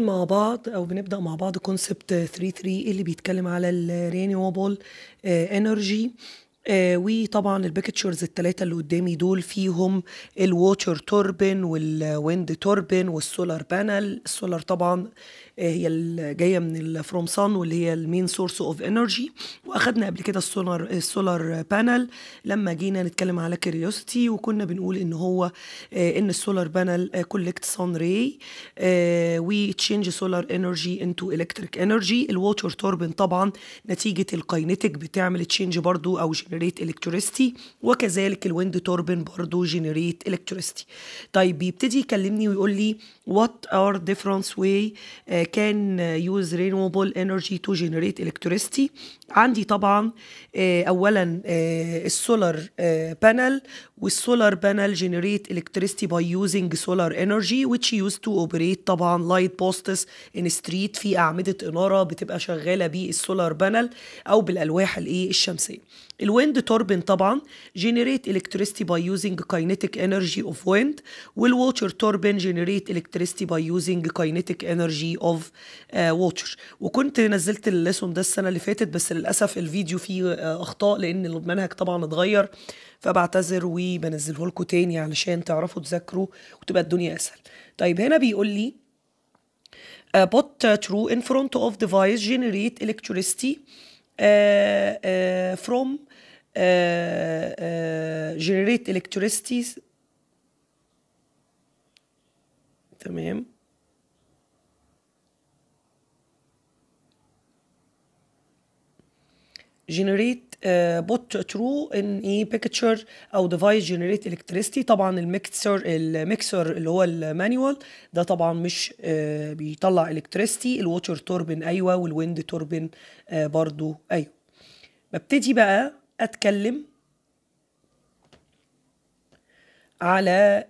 بنكمل مع بعض او بنبدا مع بعض كونسبت 3 3 اللي بيتكلم على الرينيوبل انرجي آه،, آه وطبعا البيكتشرز الثلاثه اللي قدامي دول فيهم الووتر توربن والويند توربن والسولار بانل السولار طبعا آه، هي جايه من الفروم صن واللي هي المين سورس اوف انرجي واخدنا قبل كده السولار السولار بانل لما جينا نتكلم على كيوريوسيتي وكنا بنقول ان هو آه، ان السولار بانل كولكت صن راي وي تشينج سولار انرجي انتو الكتريك انرجي الووتر توربن طبعا نتيجه الكاينتيك بتعمل تشينج برضو او جنريت الكتريستي وكذلك الويند توربن برضو جنريت الكتريستي طيب بيبتدي يكلمني ويقول لي وات ار ديفرنس واي كان يوز رينوبل انرجي تو جنريت الكتريستي عندي طبعا آه، اولا آه، السولار آه، بانل والسولار بانل جنريت الكتريستي باي يوزنج سولار انرجي which يوز تو اوبريت طبعا لايت بوستس ان ستريت في اعمده اناره بتبقى شغاله بالسولار بانل او بالالواح الايه الشمسيه الويند توربين طبعا جنريت الكتريستي باي يوزنج كاينيتيك انرجي اوف ويند والووتر توربين جنريت الكتريستي باي يوزنج كاينيتيك انرجي اوف ووتر وكنت نزلت الليسون ده السنه اللي فاتت بس للاسف الفيديو فيه آه، اخطاء لان المنهج طبعا اتغير فبعتذر وبنزله لكم تاني علشان تعرفوا تذاكروا وتبقى الدنيا اسهل طيب هنا بيقول لي uh, put true in front of device generate electricity Uh, uh, from جنريت آه، الكتريستي آه، تمام جنريت بوت ترو ان اي بيكتشر او ديفايس جنريت الكتريستي طبعا الميكسر الميكسر اللي هو المانيوال ده طبعا مش آه، بيطلع الكتريستي الووتر توربن ايوه والويند توربن برضو ايوه ببتدي بقى اتكلم على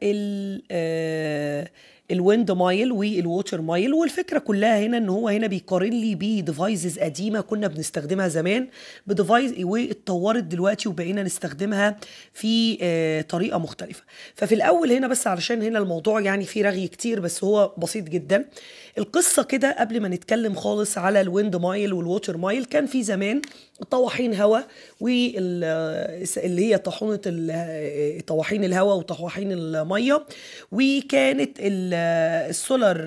آه، الويند مايل والووتر مايل والفكره كلها هنا ان هو هنا بيقارن لي بديفايسز قديمه كنا بنستخدمها زمان بديفايس واتطورت دلوقتي وبقينا نستخدمها في آه، طريقه مختلفه ففي الاول هنا بس علشان هنا الموضوع يعني فيه رغي كتير بس هو بسيط جدا القصه كده قبل ما نتكلم خالص على الويند مايل والووتر مايل كان في زمان طواحين هواء واللي هي طاحونه طواحين الهواء وطواحين الميه وكانت السولار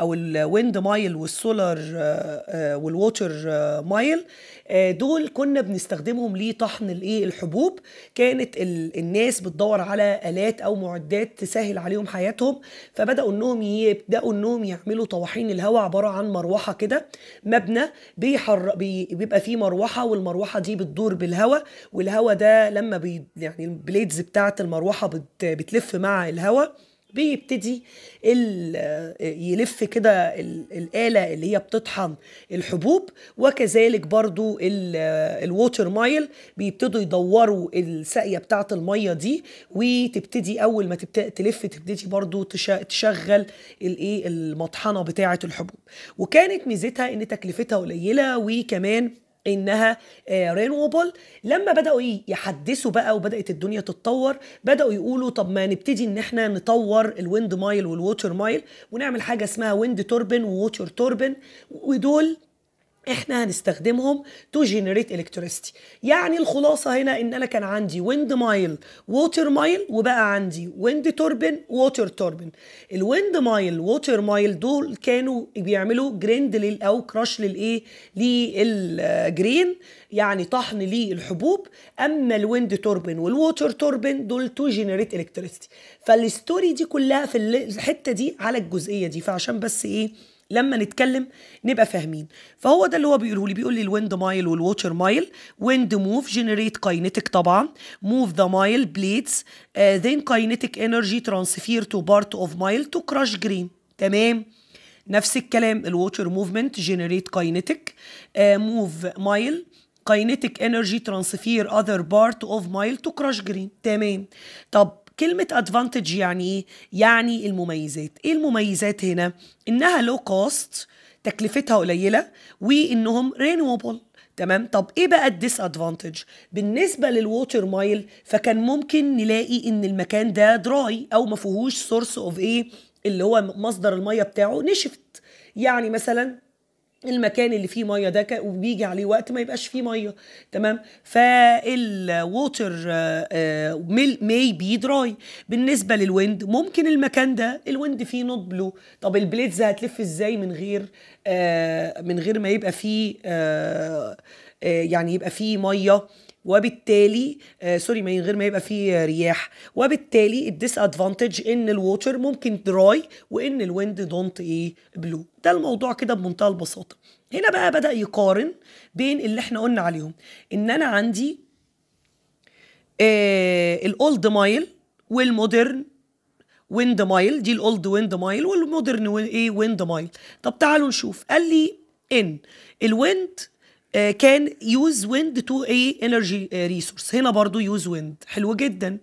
او الويند آه، آه، مايل والسولار والووتر مايل آه، دول كنا بنستخدمهم لطحن الايه الحبوب كانت الناس بتدور على الات او معدات تسهل عليهم حياتهم فبداوا انهم يبداوا انهم يعملوا طواحين الهواء عباره عن مروحه كده مبنى بيحر بيبقى فيه مروحه والمروحه دي بتدور بالهواء والهواء ده لما بي يعني البليدز بتاعه المروحه بت... بتلف مع الهواء بيبتدي يلف كده الآلة اللي هي بتطحن الحبوب وكذلك برضو الووتر مايل بيبتدوا يدوروا الساقية بتاعة المية دي وتبتدي أول ما تلف تبتدي برضو تشغل الايه المطحنة بتاعة الحبوب وكانت ميزتها ان تكلفتها قليلة وكمان انها آه، رينوبل لما بداوا يحدثوا بقى وبدات الدنيا تتطور بداوا يقولوا طب ما نبتدي ان احنا نطور الويند مايل والووتر مايل ونعمل حاجه اسمها ويند توربن ووتر توربن ودول احنا هنستخدمهم تو جنريت الكتريستي يعني الخلاصه هنا ان انا كان عندي ويند مايل ووتر مايل وبقى عندي ويند توربن ووتر توربن الويند مايل ووتر مايل دول كانوا بيعملوا جريند لل او كراش للايه للجرين يعني طحن للحبوب اما الويند توربن والووتر توربن دول تو جنريت الكتريستي فالستوري دي كلها في الحته دي على الجزئيه دي فعشان بس ايه لما نتكلم نبقى فاهمين فهو ده اللي هو بيقوله لي بيقول لي الويند مايل والووتر مايل ويند موف جنريت كاينتيك طبعا موف ذا مايل بليدز ذين كاينتيك انرجي ترانسفير تو بارت اوف مايل تو كراش جرين تمام نفس الكلام الووتر موفمنت جنريت كاينتيك موف مايل كاينتيك انرجي ترانسفير اذر بارت اوف مايل تو كراش جرين تمام طب كلمة ادفانتج يعني ايه؟ يعني المميزات، ايه المميزات هنا؟ انها لو كوست تكلفتها قليلة وانهم رينوبل تمام طب ايه بقى الديس ادفانتج بالنسبه للووتر مايل فكان ممكن نلاقي ان المكان ده دراي او ما فيهوش سورس اوف ايه اللي هو مصدر الميه بتاعه نشفت يعني مثلا المكان اللي فيه ميه ده وبيجي عليه وقت ما يبقاش فيه ميه تمام فالووتر مي بي دراي بالنسبه للويند ممكن المكان ده الويند فيه نوت بلو طب البليتز هتلف ازاي من غير آه، من غير ما يبقى فيه آه، آه، يعني يبقى فيه ميه وبالتالي آه سوري من غير ما يبقى فيه رياح وبالتالي الديس ادفانتج ان الووتر ممكن دراي وان الويند دونت ايه بلو ده الموضوع كده بمنتهى البساطه هنا بقى بدا يقارن بين اللي احنا قلنا عليهم ان انا عندي آه الاولد مايل والمودرن ويند مايل دي الاولد ويند مايل والمودرن ايه ويند مايل طب تعالوا نشوف قال لي ان الويند آه، كان يوز ويند تو اي انرجي ريسورس هنا برضو يوز ويند حلو جدا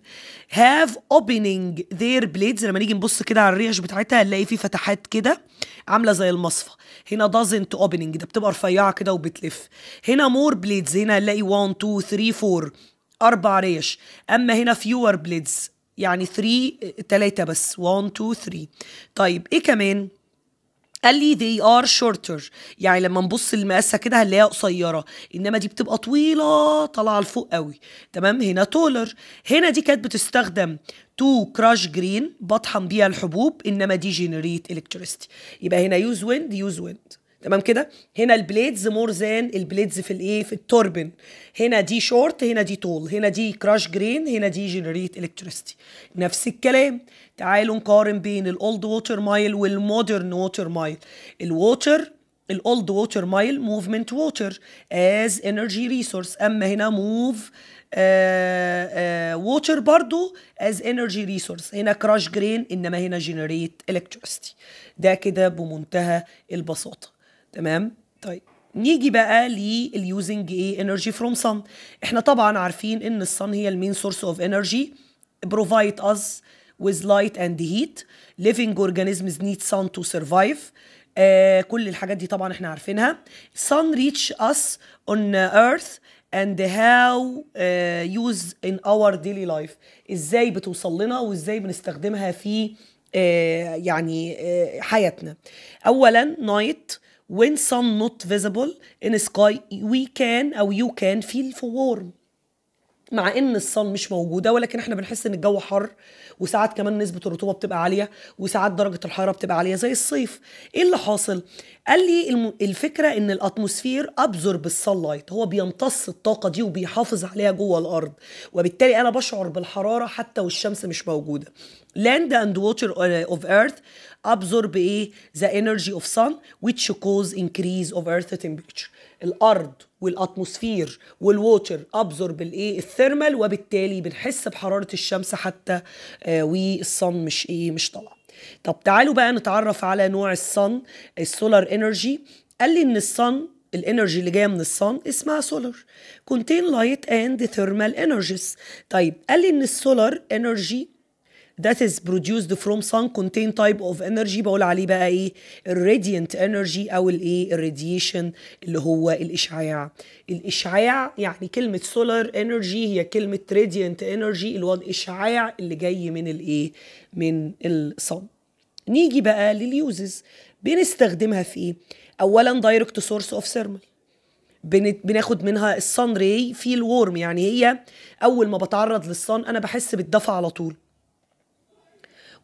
هاف اوبننج ذير بليدز لما نيجي نبص كده على الريش بتاعتها هنلاقي في فتحات كده عامله زي المصفى هنا doesn't opening ده بتبقى رفيعه كده وبتلف هنا مور بليدز هنا هنلاقي 1 2 3 4 اربع ريش اما هنا فيور بليدز يعني 3 3 آه، بس 1 2 3 طيب ايه كمان قال لي they are shorter يعني لما نبص المقاسه كده هنلاقيها قصيره انما دي بتبقى طويله طالعه لفوق قوي تمام هنا taller هنا دي كانت بتستخدم تو كراش جرين بطحن بيها الحبوب انما دي generate electricity يبقى هنا use wind use wind تمام كده هنا البليدز مور زان البليدز في الايه في التوربن هنا دي شورت هنا دي طول هنا دي كراش جرين هنا دي جنريت الكتريستي نفس الكلام تعالوا نقارن بين الاولد ووتر مايل والمودرن ووتر مايل الووتر الاولد ووتر مايل موفمنت ووتر از انرجي ريسورس اما هنا موف ووتر آه، آه، برضو از انرجي ريسورس هنا كراش جرين انما هنا جنريت الكتريستي ده كده بمنتهى البساطه تمام طيب نيجي بقى لليوزنج ايه انرجي فروم صن احنا طبعا عارفين ان الصن هي المين سورس اوف انرجي بروفايد اس with light and heat living organisms need sun to survive uh, كل الحاجات دي طبعا احنا عارفينها sun reach us on earth and how uh, use in our daily life ازاي بتوصل لنا وازاي بنستخدمها في uh, يعني uh, حياتنا اولا night when sun not visible in sky we can أو you can feel for warm مع ان الصن مش موجوده ولكن احنا بنحس ان الجو حر وساعات كمان نسبه الرطوبه بتبقى عاليه وساعات درجه الحراره بتبقى عاليه زي الصيف ايه اللي حاصل قال لي الفكره ان الاتموسفير ابزورب بالصلايت هو بيمتص الطاقه دي وبيحافظ عليها جوه الارض وبالتالي انا بشعر بالحراره حتى والشمس مش موجوده land and water of earth absorb ايه the energy of sun which cause increase of earth temperature الارض والاتموسفير والووتر ابزورب الايه الثيرمال وبالتالي بنحس بحراره الشمس حتى آه والصن مش ايه مش طالعه طب تعالوا بقى نتعرف على نوع الصن السولار انرجي قال لي ان الصن الانرجي اللي جايه من الصن اسمها سولار كونتين لايت اند ثيرمال انرجيز طيب قال لي ان السولار انرجي that is produced from sun contain type of energy بقول عليه بقى ايه radiant انرجي او الايه radiation اللي هو الاشعاع الاشعاع يعني كلمه سولار انرجي هي كلمه radiant انرجي اللي هو الاشعاع اللي جاي من الايه من الصن نيجي بقى لليوزز بنستخدمها في ايه اولا دايركت سورس اوف ثيرمال بناخد منها الصن راي في الورم يعني هي اول ما بتعرض للصن انا بحس بالدفع على طول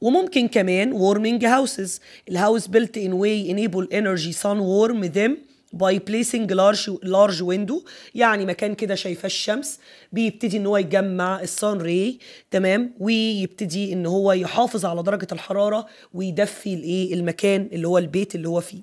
وممكن كمان warming houses الهاوس built in way enable energy sun warm them باي بليسنج لارج لارج ويندو يعني مكان كده شايفاه الشمس بيبتدي ان هو يجمع الصن ري تمام ويبتدي ان هو يحافظ على درجه الحراره ويدفي الايه المكان اللي هو البيت اللي هو فيه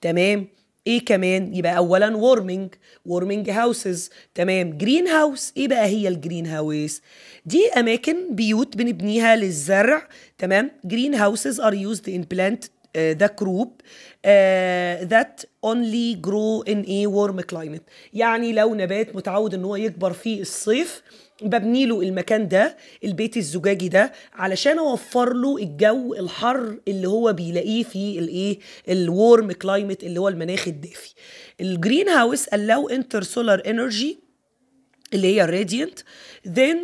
تمام ايه كمان يبقى اولا وورمنج وورمنج هاوسز تمام جرين هاوس ايه بقى هي الجرين هاوس دي اماكن بيوت بنبنيها للزرع تمام جرين هاوسز ار يوزد ان بلانت ذا كروب ذات اونلي جرو ان ايه وورم كلايمت يعني لو نبات متعود ان هو يكبر في الصيف ببني له المكان ده البيت الزجاجي ده علشان اوفر له الجو الحر اللي هو بيلاقيه في الايه الورم كلايمت اللي هو المناخ الدافي الجرين هاوس allow سولار energy اللي هي الراديانت then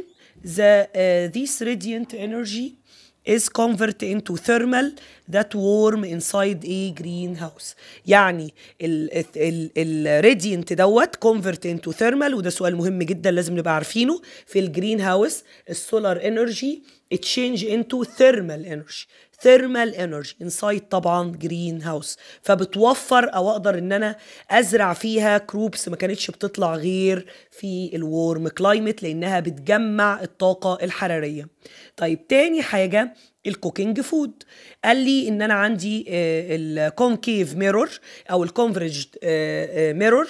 the ذيس uh, this radiant energy is convert into thermal that warm inside a greenhouse يعني radiant دوت convert into thermal وده سؤال مهم جدا لازم نبقى عارفينه في الجرين هاوس السولار انرجي اتشينج انتو ثيرمال انرجي ثيرمال انرجي انسايد طبعا جرين هاوس فبتوفر او اقدر ان انا ازرع فيها كروبس ما كانتش بتطلع غير في الورم كلايمت لانها بتجمع الطاقه الحراريه طيب تاني حاجه الكوكينج فود قال لي ان انا عندي آه، الكونكيف ميرور او الكونفرج ميرور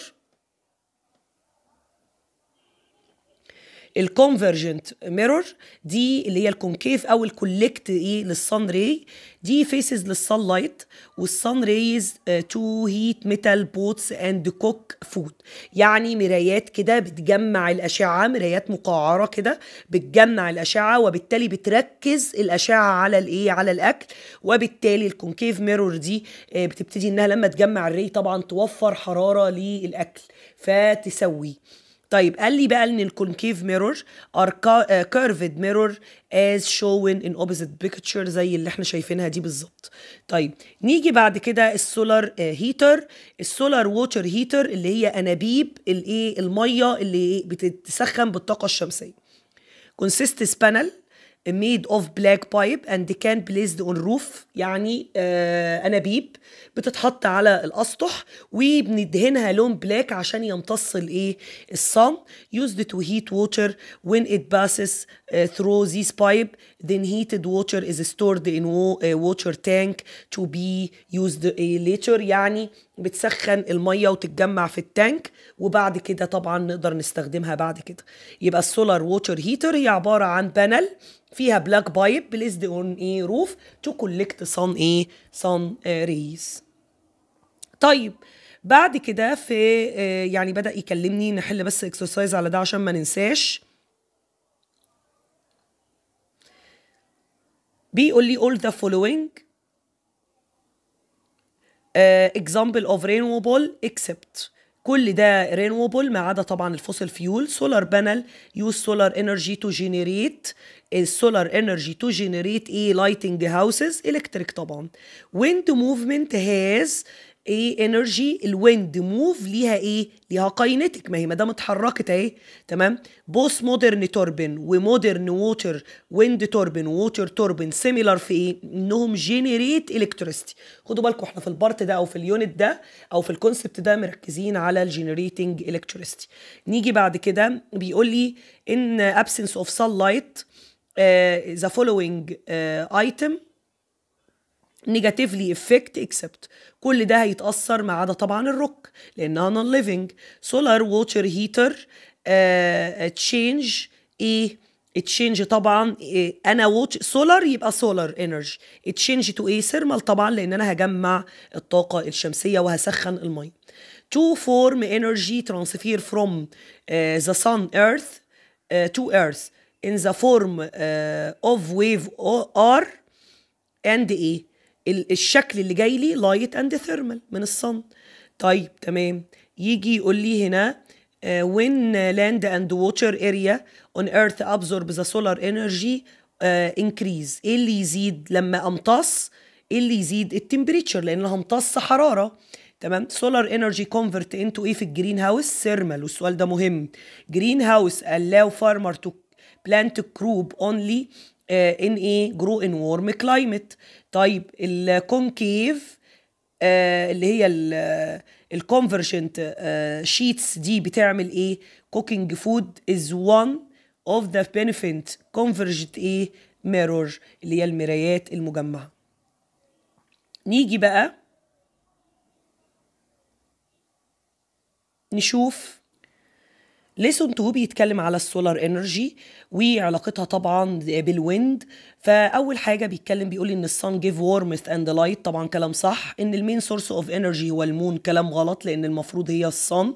الكونفرجنت ميرور دي اللي هي الكونكيف او الكوليكت ايه للصن راي دي فيسز للصن لايت والصن رايز تو هيت ميتال بوتس اند كوك فود يعني مرايات كده بتجمع الاشعه مرايات مقعره كده بتجمع الاشعه وبالتالي بتركز الاشعه على الايه على الاكل وبالتالي الكونكيف ميرور دي آه، بتبتدي انها لما تجمع الري طبعا توفر حراره للاكل فتسويه طيب قال لي بقى ان الكونكيف ميرور ار كيرفد ميرور از شوين ان اوبوزيت بيكتشر زي اللي احنا شايفينها دي بالظبط طيب نيجي بعد كده السولار هيتر آه، السولار ووتر هيتر اللي هي انابيب الايه الميه اللي بتتسخن بالطاقه الشمسيه كونسيستس بانل made of black pipe and they can placed on roof يعني آه انابيب بتتحط على الاسطح وبندهنها لون بلاك عشان يمتص الايه الصن used to heat water when it passes uh, through this pipe then heated water is stored in eh, water tank to be used eh, later يعني بتسخن المية وتتجمع في التانك وبعد كده طبعا نقدر نستخدمها بعد كده يبقى السولار ووتر هيتر هي عبارة عن بانل فيها بلاك بايب بليزد اون ايه روف تو كولكت صن ايه صن ريز طيب بعد كده في eh, يعني بدأ يكلمني نحل بس اكسرسايز على ده عشان ما ننساش بيقول لي all the following uh, example of renewable except كل ده رينوبل ما عدا طبعا الفوسل فيول سولار بانل يوز سولار انرجي تو جينيريت السولار انرجي تو جينيريت ايه لايتنج هاوسز الكتريك طبعا ويند موفمنت هاز ايه انرجي الويند موف ليها ايه ليها كاينتك ما هي ما دام اتحركت اهي تمام بوس مودرن توربن ومودرن ووتر ويند توربن ووتر توربن سيميلر في ايه انهم جينيريت الكتريستي خدوا بالكم احنا في البارت ده او في اليونت ده او في الكونسبت ده مركزين على الجينيريتنج الكتريستي نيجي بعد كده بيقول لي ان absence of sunlight uh, آه، ذا following uh, item نيجاتيفلي افكت اكسبت كل ده هيتاثر ما عدا طبعا الروك لانها نون ليفنج سولار ووتر هيتر تشينج ايه اتشينج طبعا إيه انا ووتش سولار يبقى سولار انرجي اتشينج تو ايه ثيرمال طبعا لان انا هجمع الطاقه الشمسيه وهسخن الميه تو فورم انرجي ترانسفير فروم ذا سان ايرث تو ايرث ان ذا فورم اوف ويف ار اند ايه الشكل اللي جاي لي لايت اند ثيرمال من الصن طيب تمام يجي يقول لي هنا وين لاند اند ووتر اريا اون ايرث ابزورب ذا سولار انرجي انكريز ايه اللي يزيد لما امتص ايه اللي يزيد التمبريتشر لان همتص حراره تمام سولار انرجي كونفرت انتو ايه في الجرين هاوس ثيرمال والسؤال ده مهم جرين هاوس allow فارمر تو بلانت كروب اونلي ان ايه grow in warm climate طيب الكونكيف آه، اللي هي الكونفرجنت شيتس آه، آه، دي بتعمل ايه cooking food is one of the benefit كونفرجنت ايه mirror اللي هي المرايات المجمعه نيجي بقى نشوف ليسون تو بيتكلم على السولار انرجي وعلاقتها طبعا بالويند فاول حاجه بيتكلم بيقول ان الصن جيف وورمث اند لايت طبعا كلام صح ان المين سورس اوف انرجي هو المون كلام غلط لان المفروض هي الصن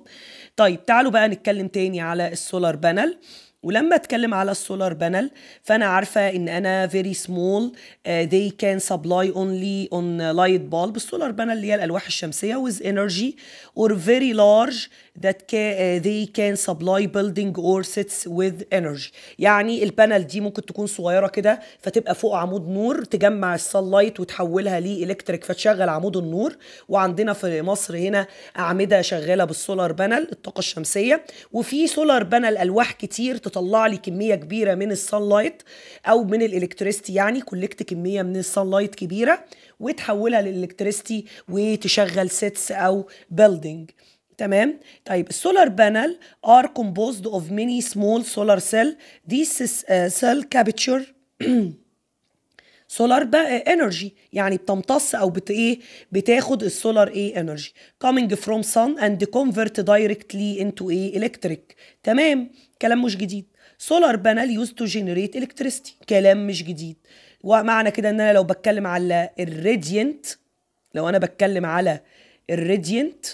طيب تعالوا بقى نتكلم تاني على السولار بانل ولما اتكلم على السولار بانل فانا عارفه ان انا فيري سمول uh, they can supply only on light bulb السولار بانل اللي هي الالواح الشمسيه with energy or very large that can, uh, they can supply building or sets with energy يعني البانل دي ممكن تكون صغيره كده فتبقى فوق عمود نور تجمع السلايت وتحولها لإلكتريك فتشغل عمود النور وعندنا في مصر هنا أعمدة شغالة بالسولار بانل الطاقة الشمسية وفي سولار بانل ألواح كتير تطلع لي كمية كبيرة من السلايت أو من الإلكتريستي يعني كولكت كمية من السلايت كبيرة وتحولها للإلكتريستي وتشغل سيتس أو بيلدينج تمام طيب السولار بانل ار كومبوزد اوف ميني سمول سولار سيل دي سيل كابتشر سولار انرجي يعني بتمتص او بت ايه بتاخد السولار ايه انرجي كومينج فروم سان اند كونفرت دايركتلي انتو ايه الكتريك تمام كلام مش جديد سولار بانل يوز تو جنريت الكتريستي كلام مش جديد ومعنى كده ان انا لو بتكلم على الراديانت لو انا بتكلم على الراديانت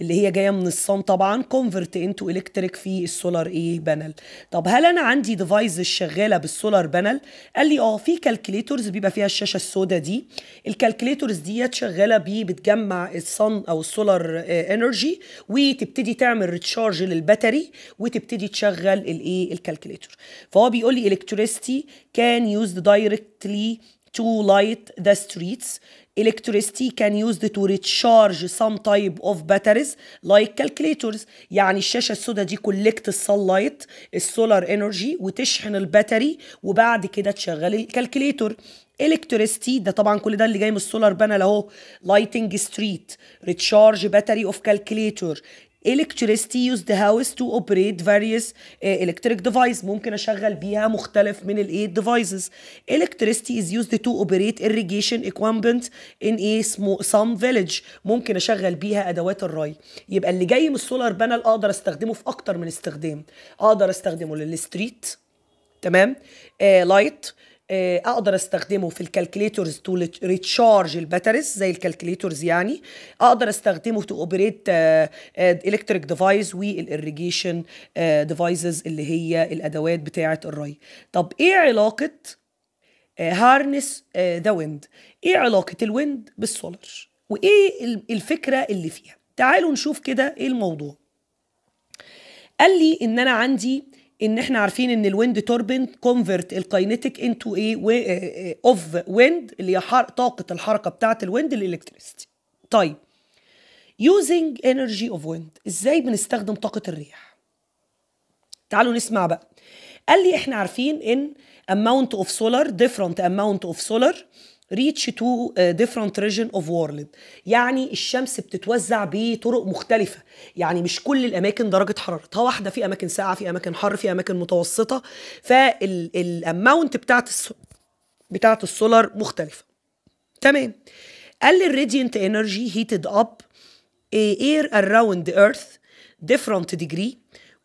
اللي هي جايه من الصن طبعا كونفرت انتو الكتريك في السولار ايه بانل طب هل انا عندي ديفايسز شغاله بالسولار بانل قال لي اه في كالكليتورز بيبقى فيها الشاشه السوداء دي الكالكليتورز ديت شغاله بيه بتجمع الصن او السولار انرجي آه، وتبتدي تعمل ريتشارج للباتري وتبتدي تشغل الايه الكالكليتور فهو بيقول لي الكتريستي كان يوزد دايركتلي to light the streets electricity can used to recharge some type of batteries like calculators يعني الشاشة السوداء دي collect sunlight السولار energy وتشحن الباتري وبعد كده تشغل الكالكليتور electricity ده طبعا كل ده اللي جاي من السولار بانل اهو lighting street recharge battery of calculator electricity use the house to operate various uh, electric device ممكن اشغل بيها مختلف من الايه devices electricity is used to operate irrigation equipment in a small, some village ممكن اشغل بيها ادوات الري يبقى اللي جاي من السولار بانل اقدر استخدمه في اكتر من استخدام اقدر استخدمه للستريت تمام لايت uh, آه، اقدر استخدمه في الكالكليتورز تو ريتشارج الباتريز زي الكالكليتورز يعني اقدر استخدمه تو اوبريت الكتريك ديفايس والاريجيشن ديفايسز اللي هي الادوات بتاعه الري طب ايه علاقه هارنس ذا ويند ايه علاقه الويند بالسولر وايه الفكره اللي فيها تعالوا نشوف كده ايه الموضوع قال لي ان انا عندي ان احنا عارفين ان الويند توربين كونفرت الكاينتيك انتو ايه اوف ويند اللي هي طاقه الحركه بتاعه الويند الالكتريستي طيب يوزنج انرجي اوف ويند ازاي بنستخدم طاقه الريح تعالوا نسمع بقى قال لي احنا عارفين ان amount of solar different amount of solar reach to different region of world يعني الشمس بتتوزع بطرق مختلفة يعني مش كل الأماكن درجة حرارتها واحدة في أماكن ساقعة في أماكن حر في أماكن متوسطة فالأماونت بتاعت بتاعت السولار مختلفة تمام قال لي الراديانت انرجي heated up air around ايرث earth different degree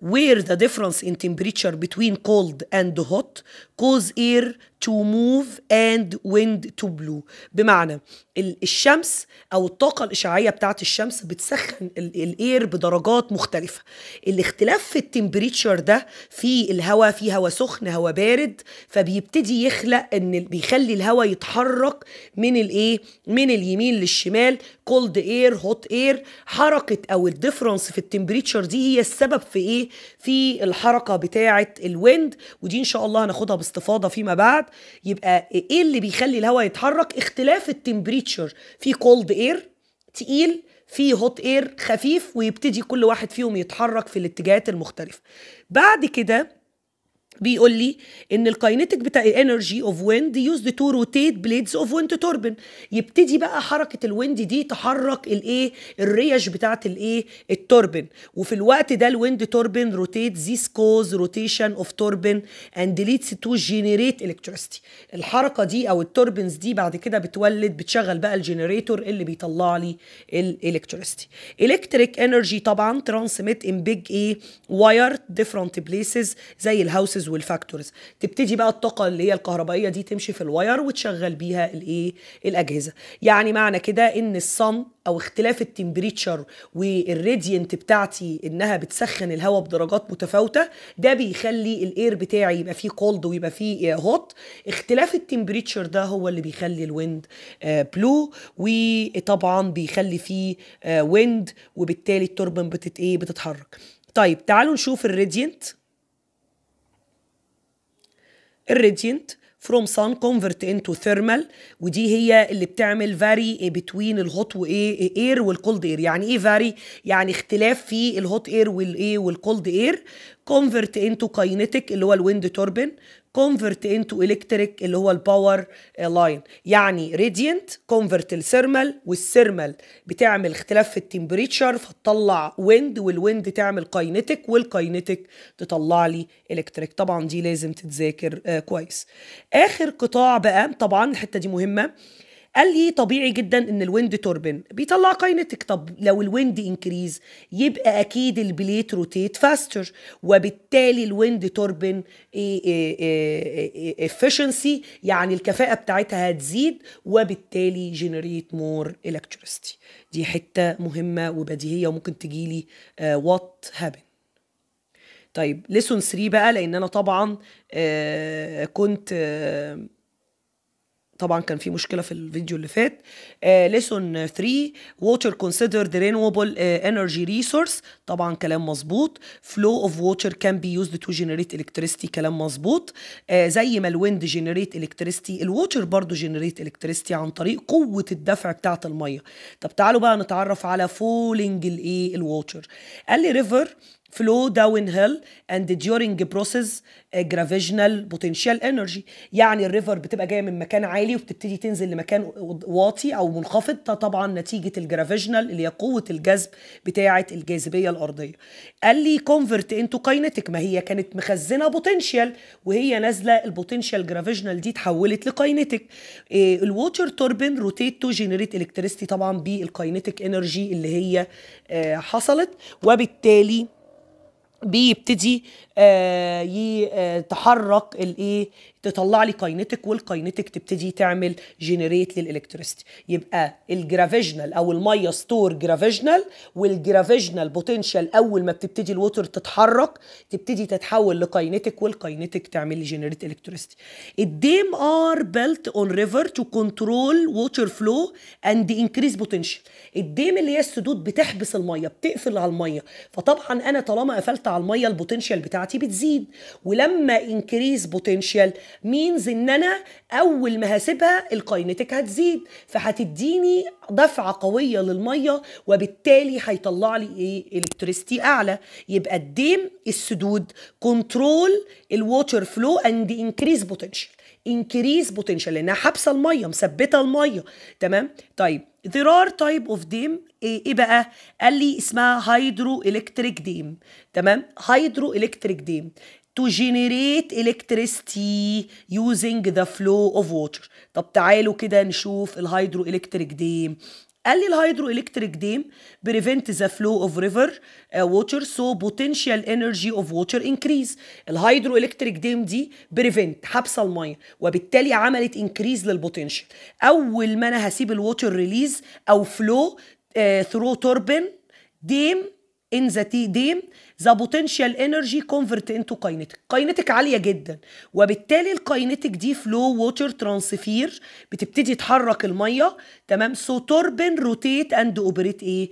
where the difference in temperature between cold and hot cause air to move and wind to blow بمعنى الشمس او الطاقه الاشعاعيه بتاعت الشمس بتسخن الاير بدرجات مختلفه الاختلاف في التمبريتشر ده في الهواء في هواء سخن هواء بارد فبيبتدي يخلق ان بيخلي الهواء يتحرك من الايه من اليمين للشمال كولد اير هوت اير حركه او الديفرنس في التمبريتشر دي هي السبب في ايه في الحركه بتاعه الويند ودي ان شاء الله هناخدها استفاضه فيما بعد يبقى ايه اللي بيخلي الهواء يتحرك اختلاف التمبريتشر في كولد اير تقيل في هوت اير خفيف ويبتدي كل واحد فيهم يتحرك في الاتجاهات المختلفه بعد كده بيقول لي ان الكاينتيك بتاع الانرجي اوف ويند يوزد تو روتيت بليدز اوف ويند توربن يبتدي بقى حركه الويند دي تحرك الايه الريش بتاعه الايه التوربن وفي الوقت ده الويند توربن روتيت ذيس كوز روتيشن اوف توربن اند ليدز تو جينيريت الكتريستي الحركه دي او التوربنز دي بعد كده بتولد بتشغل بقى الجنريتور اللي بيطلع لي الالكتريستي الكتريك انرجي طبعا ترانسميت ان بيج ايه واير ديفرنت بليسز زي الهاوسز السورسز والفاكتورز تبتدي بقى الطاقه اللي هي الكهربائيه دي تمشي في الواير وتشغل بيها الايه الاجهزه يعني معنى كده ان الصن او اختلاف التمبريتشر والريديانت بتاعتي انها بتسخن الهواء بدرجات متفاوته ده بيخلي الاير بتاعي يبقى فيه كولد ويبقى فيه هوت اختلاف التمبريتشر ده هو اللي بيخلي الويند بلو آه، وطبعا بيخلي فيه ويند آه، وبالتالي التوربن بتت ايه بتتحرك طيب تعالوا نشوف الريديانت الريدينت فروم سان كونفرت انتو ثيرمال ودي هي اللي بتعمل فاري بتوين الهوت وايه اير والكولد اير يعني ايه فاري يعني اختلاف في الهوت اير والايه والكولد اير كونفرت انتو كاينتيك اللي هو الويند توربين كونفرت انتو الكتريك اللي هو الباور لاين يعني راديانت كونفرت لثيرمال والثيرمال بتعمل اختلاف في التمبريتشر فتطلع ويند والويند تعمل كاينتيك والكاينتيك تطلع لي الكتريك طبعا دي لازم تتذاكر آه، كويس اخر قطاع بقى طبعا الحته دي مهمه قال لي طبيعي جدا ان الويند توربن بيطلع كاينتك طب لو الويند انكريز يبقى اكيد البليت روتيت فاستر وبالتالي الويند توربن افشنسي إيه، إيه، إيه، يعني الكفاءه بتاعتها هتزيد وبالتالي جنريت مور الكتريستي دي حته مهمه وبديهيه وممكن تجيلي وات هابن طيب ليسون 3 بقى لان انا طبعا آه، كنت آه، طبعا كان في مشكله في الفيديو اللي فات ليسون 3 ووتر ذا رينوبل انرجي ريسورس طبعا كلام مظبوط فلو اوف ووتر كان بي يوزد تو جنريت الكتريستي كلام مظبوط uh, زي ما الويند جنريت الكتريستي الووتر برضو جنريت الكتريستي عن طريق قوه الدفع بتاعه الميه طب تعالوا بقى نتعرف على فولينج الايه الووتر قال لي ريفر flow downhill and during process uh, gravitational potential energy يعني الريفر بتبقى جايه من مكان عالي وبتبتدي تنزل لمكان واطي او منخفض طبعا نتيجه الجرافيشنال اللي هي قوه الجذب بتاعه الجاذبيه الارضيه قال لي كونفرت انتو كاينتيك ما هي كانت مخزنه بوتنشال وهي نازله البوتنشال جرافيشنال دي اتحولت لكاينتيك الووتر توربين روتيت تو جنريت الكتريستي طبعا بالكاينتيك انرجي اللي هي آه، حصلت وبالتالي بيبتدي آه، يتحرك آه، الايه تطلع لي كاينتك والكاينتك تبتدي تعمل جنريت للالكتريستي يبقى الجرافيجنال او الميه ستور جرافيجنال والجرافيجنال بوتنشال اول ما بتبتدي الوتر تتحرك تبتدي تتحول لكاينتك والكاينتك تعمل لي جنريت الكتريستي الديم ار بيلت اون ريفر تو كنترول ووتر فلو اند انكريز بوتنشال الديم اللي هي السدود بتحبس الميه بتقفل على الميه فطبعا انا طالما قفلت على الميه البوتنشال بتاع بتاعتي بتزيد ولما انكريز بوتنشال مينز ان انا اول ما هسيبها الكاينتيك هتزيد فهتديني دفعه قويه للميه وبالتالي هيطلع لي ايه الكتريستي اعلى يبقى الديم السدود كنترول الووتر فلو اند انكريز بوتنشال انكريز بوتنشال لانها حابسه الميه مثبته الميه تمام طيب ذرار تايب اوف ديم ايه, بقى قال لي اسمها هيدرو الكتريك ديم تمام هيدرو الكتريك ديم to generate electricity using the flow of water طب تعالوا كده نشوف الهيدرو الكتريك ديم قال لي الهايدرو الكتريك ديم بريفنت ذا فلو اوف ريفر ووتر سو بوتنشال انرجي اوف ووتر انكريز الهايدرو الكتريك ديم دي بريفنت حبسه الميه وبالتالي عملت انكريز للبوتنشال اول ما انا هسيب الووتر ريليز او فلو ثرو توربن ديم ان ذا تي ديم ذا بوتنشال انرجي كونفرت انتو كاينتك كاينتك عاليه جدا وبالتالي الكاينتك دي فلو ووتر ترانسفير بتبتدي تحرك الميه تمام سو توربن روتيت اند اوبريت ايه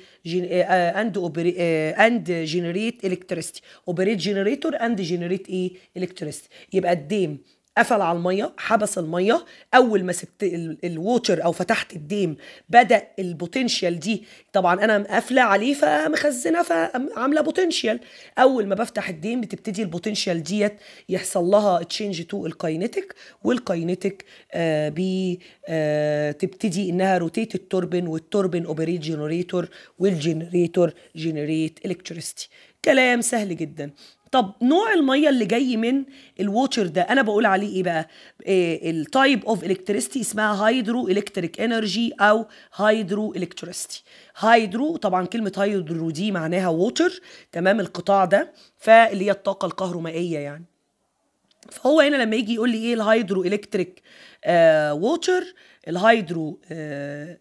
اند اوبريت اند جنريت الكتريستي اوبريت جنريتور اند جنريت ايه الكتريستي يبقى الديم قفل على الميه حبس الميه اول ما سبت الووتر او فتحت الديم بدا البوتنشال دي طبعا انا مقفله عليه فمخزنه فعامله بوتنشال اول ما بفتح الديم بتبتدي البوتنشال ديت يحصل لها تشينج تو الكاينتيك والكاينتيك آه، بتبتدي آه، تبتدي انها روتيت التوربن والتوربن اوبريت جنريتور والجنريتور جنريت الكتريستي كلام سهل جدا طب نوع الميه اللي جاي من الووتر ده انا بقول عليه ايه بقى التايب اوف الكتريستي اسمها هيدرو الكتريك انرجي او هيدرو الكتريستي هيدرو طبعا كلمه هيدرو دي معناها ووتر تمام القطاع ده فاللي هي الطاقه الكهرومائيه يعني فهو هنا لما يجي يقول لي ايه الهايدرو الكتريك آه ووتر الهايدرو آه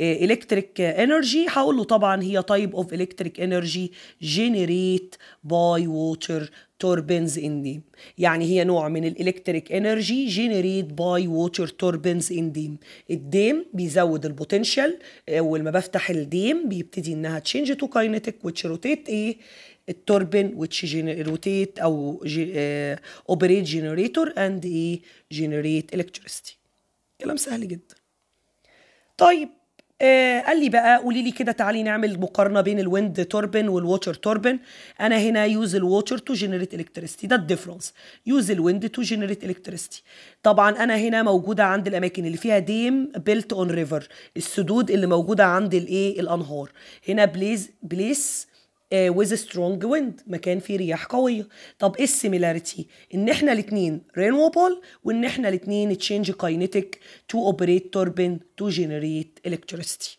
الكتريك انرجي هقول له طبعا هي تايب اوف الكتريك انرجي جينيريت باي ووتر توربينز ان ديم يعني هي نوع من الالكتريك انرجي جينيريت باي ووتر توربينز ان ديم الديم بيزود البوتنشال آه، اول ما بفتح الديم بيبتدي انها تشينج تو كاينتيك وتش روتيت ايه التوربين وتش روتيت او اوبريت جينيريتور اند ايه جينيريت الكتريستي كلام سهل جدا طيب آه، قال لي بقى قولي لي كده تعالي نعمل مقارنه بين الويند توربن والووتر توربن انا هنا يوز الووتر تو جنريت الكتريستي ده الديفرنس يوز الويند تو جنريت الكتريستي طبعا انا هنا موجوده عند الاماكن اللي فيها ديم بيلت اون ريفر السدود اللي موجوده عند الايه الانهار هنا بليز بليس آه، with a strong wind مكان فيه رياح قويه طب ايه السيميلاريتي ان احنا الاتنين renewable وان احنا الاتنين تشينج كاينتيك تو اوبريت توربين تو جنريت electricity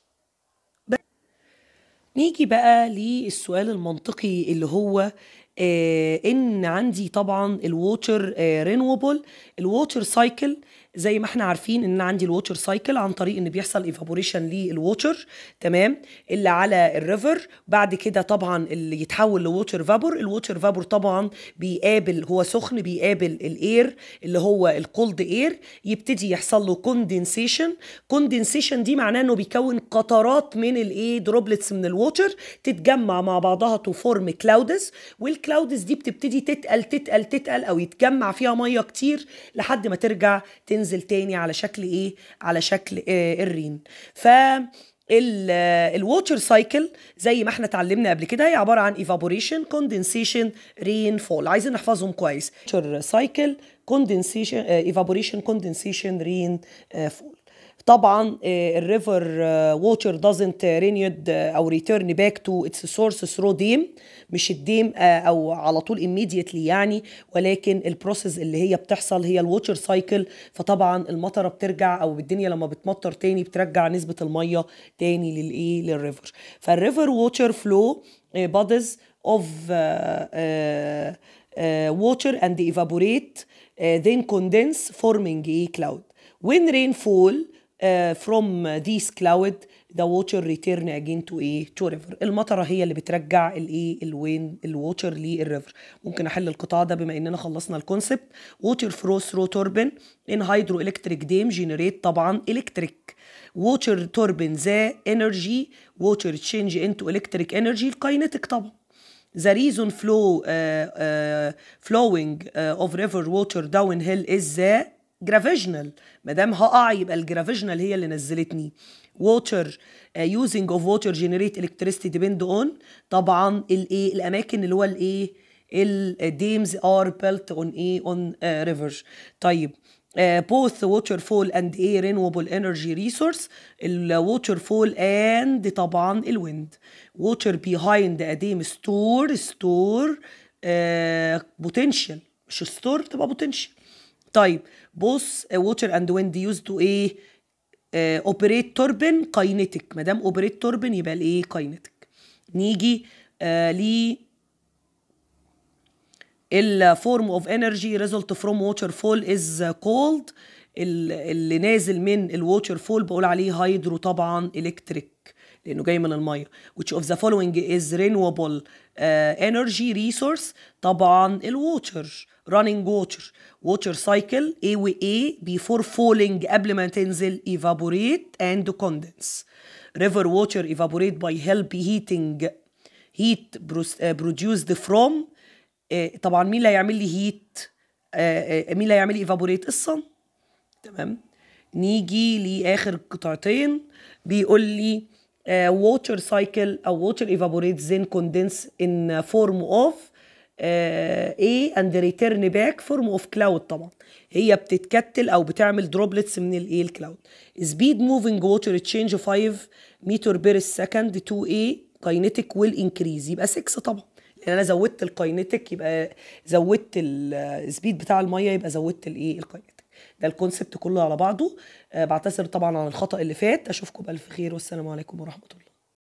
نيجي بقى للسؤال المنطقي اللي هو آه ان عندي طبعا الووتر آه رينوبل الووتر سايكل زي ما احنا عارفين ان عندي الووتر سايكل عن طريق ان بيحصل ايفابوريشن للووتر تمام اللي على الريفر بعد كده طبعا اللي يتحول لووتر فابور الووتر فابور طبعا بيقابل هو سخن بيقابل الاير اللي هو الكولد اير يبتدي يحصل له كوندنسيشن كوندنسيشن دي معناه انه بيكون قطرات من الايه دروبلتس من الووتر تتجمع مع بعضها تو فورم كلاودز والكلاودز دي بتبتدي تتقل تتقل تتقل او يتجمع فيها ميه كتير لحد ما ترجع تنزل تنزل تاني على شكل ايه على شكل إيه الرين ف الووتر سايكل آه، زي ما احنا اتعلمنا قبل كده هي عباره عن ايفابوريشن كوندنسيشن رين فول عايزين نحفظهم كويس ووتر سايكل كوندنسيشن ايفابوريشن كوندنسيشن رين فول طبعا الريفر ووتر دازنت رينيد او ريتيرن باك تو اتس سورس ثرو ديم مش الديم آه، او على طول immediately يعني ولكن البروسيس اللي هي بتحصل هي الووتر سايكل فطبعا المطره بترجع او الدنيا لما بتمطر تاني بترجع نسبه الميه تاني للايه للريفر فالريفر ووتر فلو بادز اوف ووتر اند ايفابوريت uh, then condense forming a cloud when rain from this cloud the water return again to ايه to river المطره هي اللي بترجع الايه الوين الووتر للريفر ممكن احل القطاع ده بما اننا خلصنا الكونسبت water flows through turbine in hydroelectric dam generate طبعا electric water turbine ذا energy water change into electric energy الكاينتيك طبعا The reason flow uh, uh, flowing uh, of river water downhill is the جرافيجنال ما دام هقع يبقى الجرافيجنال هي اللي نزلتني ووتر يوزنج اوف ووتر جنريت الكتريستي ديبند اون طبعا الايه الاماكن اللي هو الايه الديمز ار بيلت اون ايه اون ريفرز طيب Uh, both waterfall and a renewable energy resource الwaterfall and طبعا الويند water behind a dam store store uh, potential مش store تبقى potential طيب بص آه، ووتر اند ويند يوز تو ايه اوبريت توربن كاينتيك ما دام اوبريت توربن يبقى الايه كاينتيك نيجي آه ل الفورم اوف انرجي ريزلت فروم ووتر فول از كولد اللي نازل من الووتر فول بقول عليه هيدرو طبعا الكتريك لانه جاي من الميه which of the following is renewable انرجي uh, ريسورس طبعا الووتر رانينج ووتر ووتر سايكل اي و اي بيفور فولينج قبل ما تنزل ايفابوريت اند كوندنس ريفر ووتر ايفابوريت باي هيلب هيتنج هيت برودوسد فروم طبعا مين اللي هيعمل لي هيت آه، آه، مين اللي هيعمل لي ايفابوريت الصن تمام نيجي لاخر قطعتين بيقول لي ووتر آه، سايكل او ووتر ايفابوريت زين كوندنس ان فورم اوف ايه اند ريتيرن باك فورم اوف كلاود طبعا هي بتتكتل او بتعمل دروبلتس من الايه الكلاود سبيد موفينج ووتر تشينج 5 متر بير سكند 2 اي كاينتيك ويل انكريز يبقى 6 طبعا لان يعني انا زودت الكاينتيك يبقى زودت السبيد بتاع الميه يبقى زودت الايه الكاينتيك ده الكونسبت كله على بعضه آه، بعتذر طبعا عن الخطا اللي فات اشوفكم بالف خير والسلام عليكم ورحمه الله